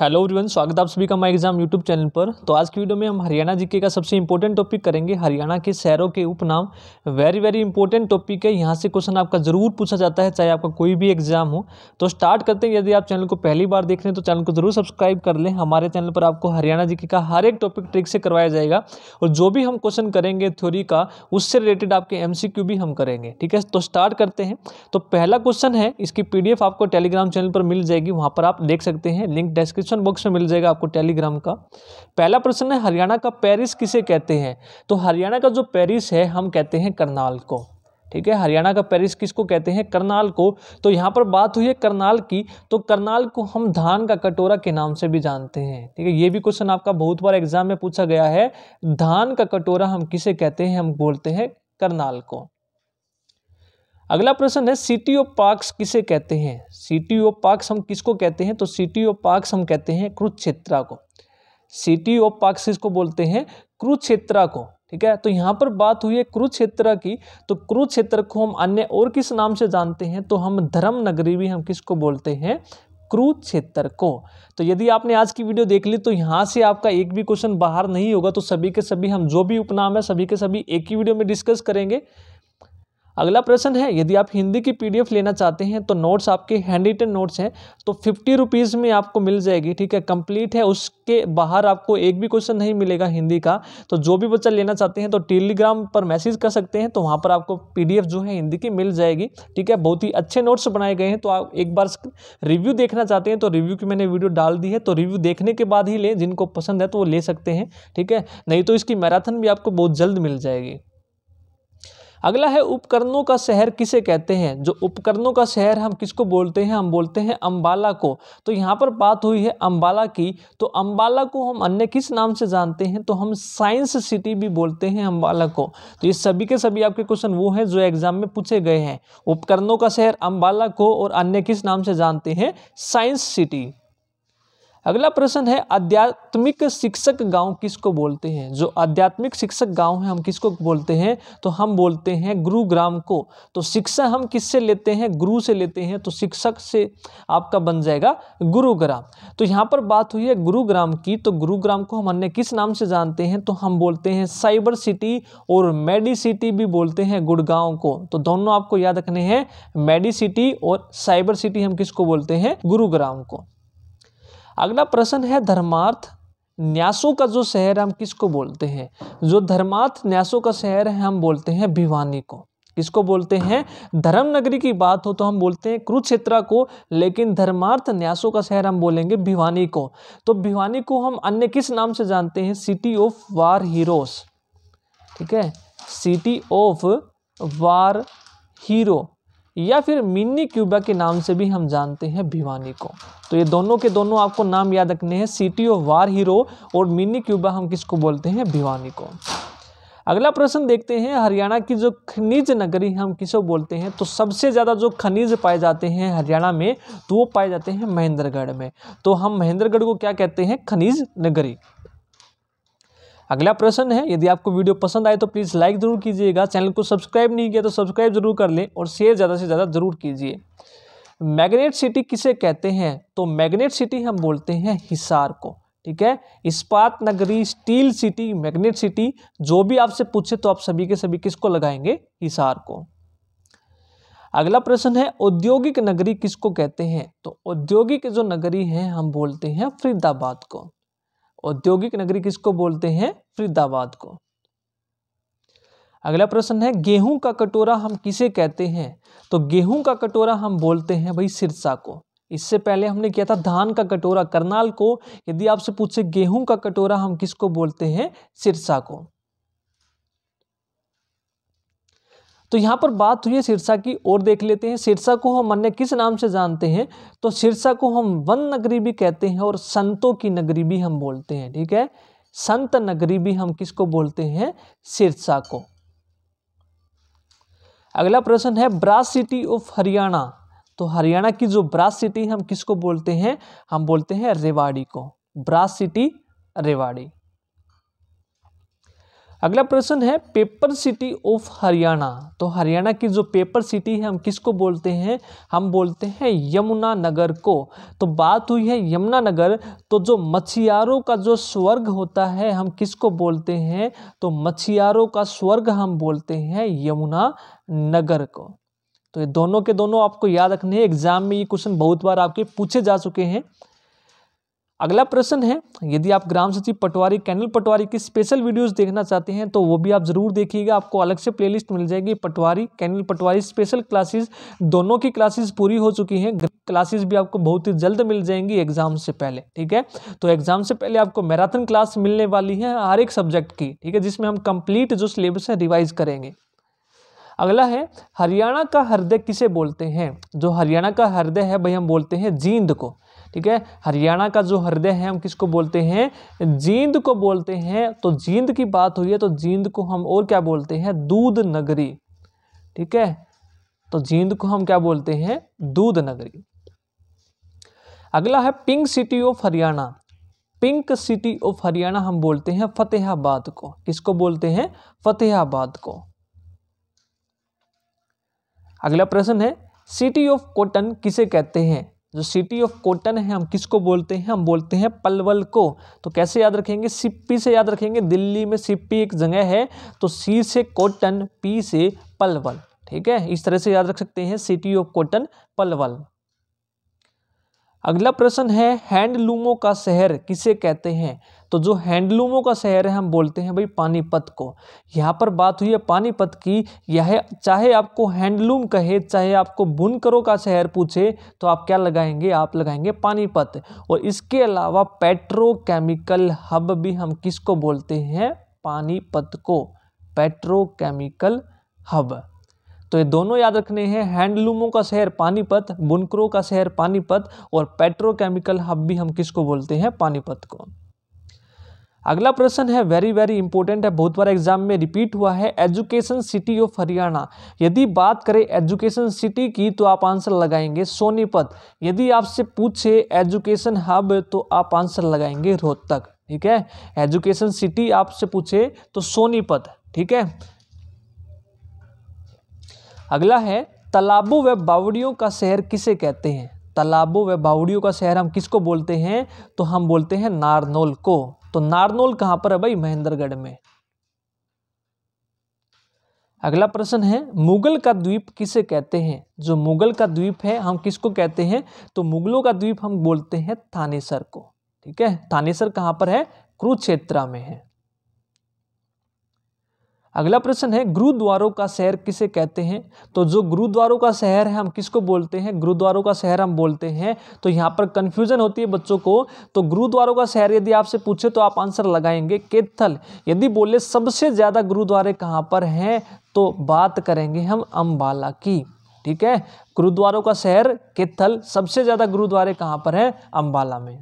hello everyone स्वागत आप सभी का माई एग्जाम यूट्यूब चैनल पर तो आज की वीडियो में हम हरियाणा जीके का सबसे इंपॉर्टेंट टॉपिक करेंगे हरियाणा के शहरों के उपनाम वेरी वेरी इंपॉर्टेंट टॉपिक है यहाँ से क्वेश्चन आपका जरूर पूछा जाता है चाहे आपका कोई भी एग्जाम हो तो स्टार्ट करते हैं यदि आप चैनल को पहली बार देख रहे हैं तो चैनल को जरूर सब्सक्राइब कर लें हमारे चैनल पर आपको हरियाणा जी का हर एक टॉपिक ट्रिक से करवाया जाएगा और जो भी हम क्वेश्चन करेंगे थ्योरी का उससे रिलेटेड आपके एम भी हम करेंगे ठीक है तो स्टार्ट करते हैं तो पहला क्वेश्चन है इसकी पी आपको टेलीग्राम चैनल पर मिल जाएगी वहाँ पर आप देख सकते हैं लिंक डेस्क डिस्क्रिप्शन बॉक्स में मिल जाएगा आपको टेलीग्राम का पहला प्रश्न है हरियाणा का पेरिस किसे कहते हैं तो हरियाणा का जो पेरिस है हम कहते हैं करनाल को ठीक है हरियाणा का पेरिस किसको कहते हैं करनाल को तो यहाँ पर बात हुई है करनाल की तो करनाल को हम धान का कटोरा के नाम से भी जानते हैं ठीक है ये भी क्वेश्चन आपका बहुत बार एग्जाम में पूछा गया है धान का कटोरा हम किसे कहते हैं हम बोलते हैं करनाल को अगला प्रश्न है सिटी ऑफ पार्क्स किसे कहते हैं सिटी ऑफ पार्क्स हम किसको कहते हैं तो सिटी ऑफ पार्क्स हम कहते हैं कुरुक्षेत्रा को सिटी ऑफ पार्क्स किसको बोलते हैं कुरुक्षेत्रा को ठीक है तो यहाँ पर बात हुई है कुरुक्षेत्र की तो कुरुक्षेत्र को हम अन्य और किस नाम से जानते हैं तो हम धर्म नगरी भी हम किसको बोलते हैं कुरुक्षेत्र को तो यदि आपने आज की वीडियो देख ली तो यहाँ से आपका एक भी क्वेश्चन बाहर नहीं होगा तो सभी के सभी हम जो भी उपनाम है सभी के सभी एक ही वीडियो में डिस्कस करेंगे अगला प्रश्न है यदि आप हिंदी की पीडीएफ लेना चाहते हैं तो नोट्स आपके हैंड रिटन नोट्स हैं तो फिफ्टी रुपीज़ में आपको मिल जाएगी ठीक है कंप्लीट है उसके बाहर आपको एक भी क्वेश्चन नहीं मिलेगा हिंदी का तो जो भी बच्चा लेना चाहते हैं तो टेलीग्राम पर मैसेज कर सकते हैं तो वहाँ पर आपको पी जो है हिंदी की मिल जाएगी ठीक है बहुत ही अच्छे नोट्स बनाए गए हैं तो आप एक बार रिव्यू देखना चाहते हैं तो रिव्यू की मैंने वीडियो डाल दी है तो रिव्यू देखने के बाद ही लें जिनको पसंद है तो वो ले सकते हैं ठीक है नहीं तो इसकी मैराथन भी आपको बहुत जल्द मिल जाएगी अगला है उपकरणों का शहर किसे कहते हैं जो उपकरणों का शहर हम किसको बोलते हैं हम बोलते हैं अम्बाला को तो यहाँ पर बात हुई है अम्बाला की तो अम्बाला को हम अन्य किस नाम से जानते हैं तो हम साइंस सिटी भी बोलते हैं अम्बाला को तो ये सभी के सभी आपके क्वेश्चन वो हैं जो एग्जाम में पूछे गए हैं उपकरणों का शहर अम्बाला को और अन्य किस नाम से जानते हैं साइंस सिटी अगला प्रश्न है आध्यात्मिक शिक्षक गांव किसको बोलते हैं जो आध्यात्मिक शिक्षक गांव है हम किसको बोलते हैं तो हम बोलते हैं गुरुग्राम को तो शिक्षा हम किससे लेते हैं गुरु से लेते हैं तो शिक्षक से आपका बन जाएगा गुरुग्राम तो यहाँ पर बात हुई है गुरुग्राम की तो गुरुग्राम को हम अन्य किस नाम से जानते हैं तो हम बोलते हैं साइबर सिटी और मेडी सिटी भी बोलते हैं गुड़गांव को तो दोनों आपको याद रखने हैं मेडी सिटी और साइबर सिटी हम किसको बोलते हैं गुरुग्राम को अगला प्रश्न है धर्मार्थ न्यासों का जो शहर है हम किसको बोलते हैं जो धर्मार्थ न्यासों का शहर है हम बोलते हैं भिवानी को किसको बोलते हैं धर्म नगरी की बात हो तो हम बोलते हैं कुरुक्षेत्रा को लेकिन धर्मार्थ न्यासों का शहर हम बोलेंगे भिवानी को तो भिवानी को हम अन्य किस नाम से जानते हैं सिटी ऑफ वार हीरोस ठीक है सिटी ऑफ वार हीरो या फिर मिनी क्यूबा के नाम से भी हम जानते हैं भिवानी को तो ये दोनों के दोनों आपको नाम याद रखने हैं सिटी ऑफ वार हीरो और मिनी क्यूबा हम किसको बोलते हैं भिवानी को अगला प्रश्न देखते हैं हरियाणा की जो खनिज नगरी हम किसको बोलते हैं तो सबसे ज़्यादा जो खनिज पाए जाते हैं हरियाणा में तो वो पाए जाते हैं महेंद्रगढ़ में तो हम महेंद्रगढ़ को क्या कहते हैं खनिज नगरी अगला प्रश्न है यदि आपको वीडियो पसंद आए तो प्लीज़ लाइक ज़रूर कीजिएगा चैनल को सब्सक्राइब नहीं किया तो सब्सक्राइब ज़रूर कर लें और शेयर ज़्यादा से ज़्यादा ज़रूर कीजिए मैग्नेट सिटी किसे कहते हैं तो मैग्नेट सिटी हम बोलते हैं हिसार को ठीक है इस्पात नगरी स्टील सिटी मैग्नेट सिटी जो भी आपसे पूछे तो आप सभी के सभी किसको लगाएंगे हिसार को अगला प्रश्न है औद्योगिक नगरी किसको कहते हैं तो औद्योगिक जो नगरी है हम बोलते हैं फरीदाबाद को औद्योगिक नगरी किसको बोलते हैं फरीदाबाद को अगला प्रश्न है गेहूं का कटोरा हम किसे कहते हैं तो गेहूं का कटोरा हम बोलते हैं भाई सिरसा को इससे पहले हमने किया था धान का कटोरा करनाल को यदि आपसे पूछे गेहूं का कटोरा हम किसको बोलते हैं सिरसा को तो यहाँ पर बात हुई है सिरसा की और देख लेते हैं सिरसा को हम अन्य किस नाम से जानते हैं तो सिरसा को हम वन नगरी भी कहते हैं और संतों की नगरी भी हम बोलते हैं ठीक है संत नगरी भी हम किसको बोलते हैं सिरसा को अगला प्रश्न है ब्रास सिटी ऑफ हरियाणा तो हरियाणा की जो ब्रास सिटी हम किसको बोलते हैं हम बोलते हैं रेवाड़ी को ब्रास सिटी रेवाड़ी अगला प्रश्न है पेपर सिटी ऑफ हरियाणा तो हरियाणा की जो पेपर सिटी है हम किसको बोलते हैं हम बोलते हैं यमुना नगर को तो बात हुई है यमुना नगर तो जो मछियारों का जो स्वर्ग होता है हम किसको बोलते हैं तो मछियारों का स्वर्ग हम बोलते हैं यमुना नगर को तो ये दोनों के दोनों आपको याद रखने हैं एग्जाम में ये क्वेश्चन बहुत बार आपके पूछे जा चुके हैं अगला प्रश्न है यदि आप ग्राम सचिव पटवारी कैनल पटवारी की स्पेशल वीडियोस देखना चाहते हैं तो वो भी आप ज़रूर देखिएगा आपको अलग से प्लेलिस्ट मिल जाएगी patwari channel patwari special classes दोनों की क्लासेस पूरी हो चुकी हैं क्लासेस भी आपको बहुत ही जल्द मिल जाएंगी एग्जाम से पहले ठीक है तो एग्जाम से पहले आपको मैराथन क्लास मिलने वाली है हर एक सब्जेक्ट की ठीक है जिसमें हम कंप्लीट जो सिलेबस है रिवाइज करेंगे अगला है हरियाणा का हृदय किसे बोलते हैं जो हरियाणा का हृदय है भाई हम बोलते हैं जींद को ठीक है हरियाणा का जो हृदय है हम किसको बोलते हैं जींद को बोलते हैं तो जींद की बात हुई है तो जींद को हम और क्या बोलते हैं दूध नगरी ठीक है तो जींद को हम क्या बोलते हैं दूध नगरी अगला है pink city of Haryana pink city of Haryana हम बोलते हैं फतेहाबाद को किसको बोलते हैं फतेहाबाद को अगला प्रश्न है सिटी ऑफ कॉटन किसे कहते हैं जो सिटी ऑफ कॉटन है हम किसको बोलते हैं हम बोलते हैं पलवल को तो कैसे याद रखेंगे सिप्पी से याद रखेंगे दिल्ली में सिप्पी एक जगह है तो सी से कॉटन पी से पलवल ठीक है इस तरह से याद रख सकते हैं सिटी ऑफ कॉटन पलवल अगला प्रश्न है हैंडलूमों का शहर किसे कहते हैं तो जो हैंडलूमों का शहर है हम बोलते हैं भाई पानीपत को यहाँ पर बात हुई है पानीपत की यह चाहे आपको हैंडलूम कहे चाहे आपको बुनकरों का शहर पूछे तो आप क्या लगाएंगे आप लगाएंगे पानीपत और इसके अलावा पेट्रोकेमिकल हब भी हम किसको बोलते हैं पानीपत को पेट्रोकेमिकल हब तो ये दोनों याद रखने हैं हैंडलूमों का शहर पानीपत बुनकरों का शहर पानीपत और पेट्रोकेमिकल हब भी हम किसको बोलते हैं पानीपत को अगला प्रश्न है वेरी वेरी इंपॉर्टेंट है बहुत बार एग्जाम में रिपीट हुआ है एजुकेशन सिटी ऑफ हरियाणा यदि बात करें एजुकेशन सिटी की तो आप आंसर लगाएंगे सोनीपत यदि आपसे पूछे एजुकेशन हब तो आप आंसर लगाएंगे रोहतक ठीक है एजुकेशन सिटी आपसे पूछे तो सोनीपत ठीक है अगला है तालाबों व बावड़ियों का शहर किसे कहते हैं तालाबों व बावड़ियों का शहर हम किसको बोलते हैं तो हम बोलते हैं नारनोल को तो नारनोल कहाँ पर है भाई महेंद्रगढ़ में अगला प्रश्न है मुगल का द्वीप किसे कहते हैं जो मुगल का द्वीप है हम किसको कहते हैं तो मुगलों का द्वीप हम बोलते हैं थानेसर को ठीक है थानेसर कहाँ पर है कुरुक्षेत्रा में है अगला प्रश्न है गुरुद्वारों का शहर किसे कहते हैं तो जो गुरुद्वारों का शहर है हम किसको बोलते हैं गुरुद्वारों का शहर हम बोलते हैं तो यहाँ पर कन्फ्यूजन होती है बच्चों को तो गुरुद्वारों का शहर यदि आपसे पूछे तो आप आंसर लगाएंगे केथल यदि बोले सबसे ज़्यादा गुरुद्वारे कहाँ पर हैं तो बात करेंगे हम अम्बाला की ठीक है गुरुद्वारों का शहर केथल सबसे ज़्यादा गुरुद्वारे कहाँ पर हैं अम्बाला में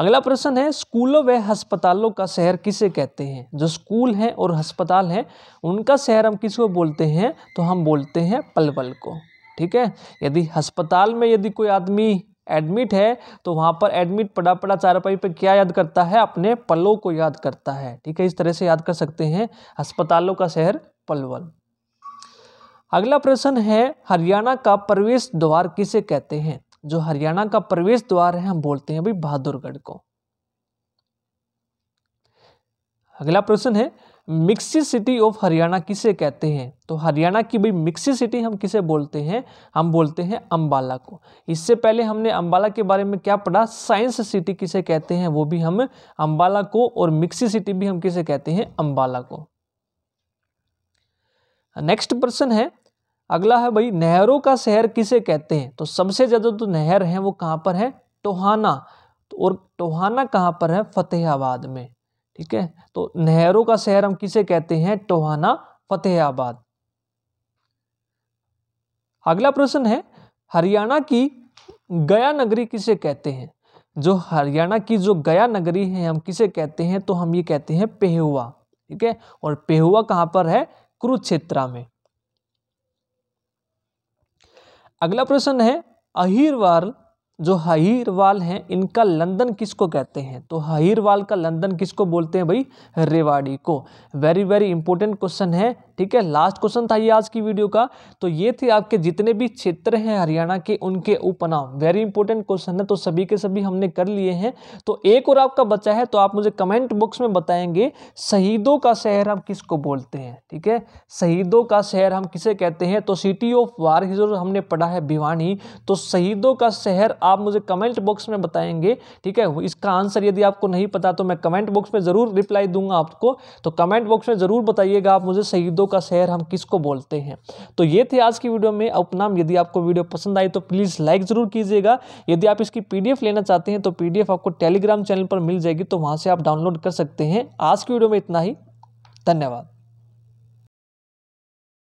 अगला प्रश्न है स्कूलों व अस्पतालों का शहर किसे कहते हैं जो स्कूल हैं और अस्पताल हैं उनका शहर हम किसको बोलते हैं तो हम बोलते हैं पलवल को ठीक है यदि अस्पताल में यदि कोई आदमी एडमिट है तो वहाँ पर एडमिट पड़ा पड़ा चारपाई पर क्या याद करता है अपने पलों को याद करता है ठीक है इस तरह से याद कर सकते हैं अस्पतालों का शहर पलवल अगला प्रश्न है हरियाणा का प्रवेश द्वार किसे कहते हैं जो हरियाणा का प्रवेश द्वार है हम बोलते हैं भाई बहादुरगढ़ को अगला प्रश्न है मिक्सी सिटी ऑफ हरियाणा किसे कहते हैं तो हरियाणा की भाई मिक्सी सिटी हम किसे बोलते हैं हम बोलते हैं अंबाला को इससे पहले हमने अंबाला के बारे में क्या पढ़ा साइंस सिटी किसे कहते हैं वो भी हम अंबाला को और मिक्सी सिटी भी हम किसे कहते हैं अंबाला को नेक्स्ट प्रश्न है अगला है भाई नहरों का शहर किसे कहते हैं तो सबसे ज़्यादा तो नहर है वो कहाँ पर है टोहाना तो और टोहाना कहाँ पर है फतेहाबाद में ठीक है तो नहरों का शहर हम किसे कहते हैं टोहाना फतेहाबाद अगला प्रश्न है हरियाणा की गया नगरी किसे कहते हैं जो हरियाणा की जो गया नगरी है हम किसे कहते हैं तो हम ये कहते हैं पेहुआ ठीक है और पेहुआ कहाँ पर है कुरुक्षेत्रा में अगला प्रश्न है अहिरवाल जो हहीरवाल हैं इनका लंदन किसको कहते हैं तो हहीरवाल का लंदन किसको बोलते हैं भाई रेवाड़ी को वेरी वेरी इंपॉर्टेंट क्वेश्चन है ठीक है लास्ट क्वेश्चन था ये आज की वीडियो का तो ये थे आपके जितने भी क्षेत्र हैं हरियाणा के उनके उपनाम वेरी इंपॉर्टेंट क्वेश्चन है तो सभी के सभी हमने कर लिए हैं तो एक और आपका बचा है तो आप मुझे कमेंट बॉक्स में बताएंगे शहीदों का शहर हम किस बोलते हैं ठीक है शहीदों का शहर हम किसे कहते हैं तो सिटी ऑफ वार हमने पढ़ा है भिवानी तो शहीदों का शहर आप मुझे कमेंट बॉक्स में बताएंगे ठीक है इसका आंसर यदि आपको नहीं पता तो मैं कमेंट बॉक्स में ज़रूर रिप्लाई दूंगा आपको तो कमेंट बॉक्स में ज़रूर बताइएगा आप मुझे शहीदों का शहर हम किसको बोलते हैं तो ये थे आज की वीडियो में उपनाम यदि आपको वीडियो पसंद आई तो प्लीज़ लाइक ज़रूर कीजिएगा यदि आप इसकी पी लेना चाहते हैं तो पी आपको टेलीग्राम चैनल पर मिल जाएगी तो वहाँ से आप डाउनलोड कर सकते हैं आज की वीडियो में इतना ही धन्यवाद